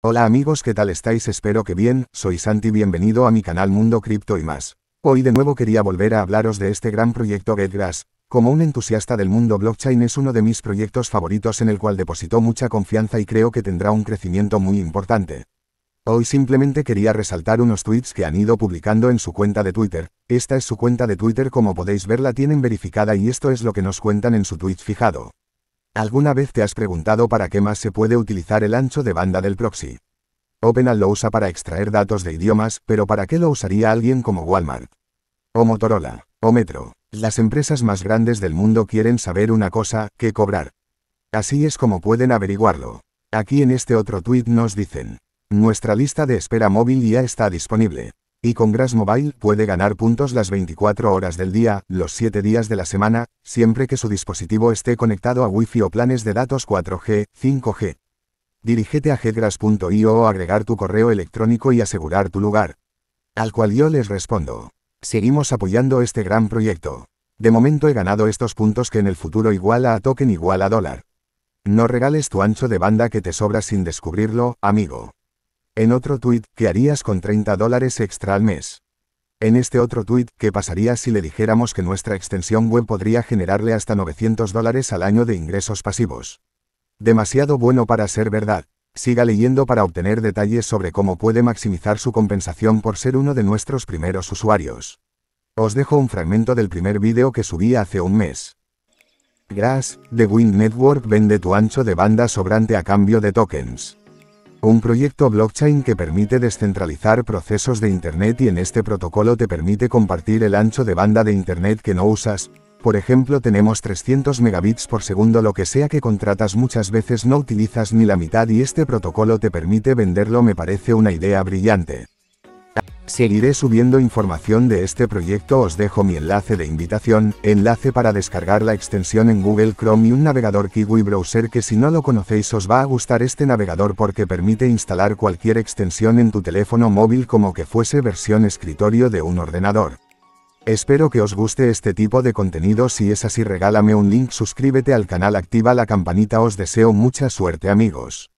Hola amigos, ¿qué tal estáis? Espero que bien, soy Santi, bienvenido a mi canal Mundo Cripto y más. Hoy de nuevo quería volver a hablaros de este gran proyecto GetGrass. Como un entusiasta del mundo blockchain es uno de mis proyectos favoritos en el cual depositó mucha confianza y creo que tendrá un crecimiento muy importante. Hoy simplemente quería resaltar unos tweets que han ido publicando en su cuenta de Twitter. Esta es su cuenta de Twitter como podéis ver la tienen verificada y esto es lo que nos cuentan en su tweet fijado. ¿Alguna vez te has preguntado para qué más se puede utilizar el ancho de banda del proxy? OpenAL lo usa para extraer datos de idiomas, pero ¿para qué lo usaría alguien como Walmart? O Motorola, o Metro. Las empresas más grandes del mundo quieren saber una cosa, que cobrar. Así es como pueden averiguarlo. Aquí en este otro tweet nos dicen. Nuestra lista de espera móvil ya está disponible y con Grass Mobile puede ganar puntos las 24 horas del día, los 7 días de la semana, siempre que su dispositivo esté conectado a Wi-Fi o planes de datos 4G, 5G. Dirígete a ggrass.io o agregar tu correo electrónico y asegurar tu lugar. Al cual yo les respondo. Seguimos apoyando este gran proyecto. De momento he ganado estos puntos que en el futuro igual a token igual a dólar. No regales tu ancho de banda que te sobra sin descubrirlo, amigo. En otro tweet, ¿qué harías con 30 dólares extra al mes? En este otro tweet, ¿qué pasaría si le dijéramos que nuestra extensión web podría generarle hasta 900 dólares al año de ingresos pasivos? Demasiado bueno para ser verdad. Siga leyendo para obtener detalles sobre cómo puede maximizar su compensación por ser uno de nuestros primeros usuarios. Os dejo un fragmento del primer vídeo que subí hace un mes. Grass, The Wind Network vende tu ancho de banda sobrante a cambio de tokens un proyecto blockchain que permite descentralizar procesos de Internet y en este protocolo te permite compartir el ancho de banda de Internet que no usas. Por ejemplo, tenemos 300 megabits por segundo, lo que sea que contratas muchas veces no utilizas ni la mitad y este protocolo te permite venderlo, me parece una idea brillante. Seguiré subiendo información de este proyecto, os dejo mi enlace de invitación, enlace para descargar la extensión en Google Chrome y un navegador Kiwi Browser que si no lo conocéis os va a gustar este navegador porque permite instalar cualquier extensión en tu teléfono móvil como que fuese versión escritorio de un ordenador. Espero que os guste este tipo de contenido, si es así regálame un link, suscríbete al canal, activa la campanita, os deseo mucha suerte amigos.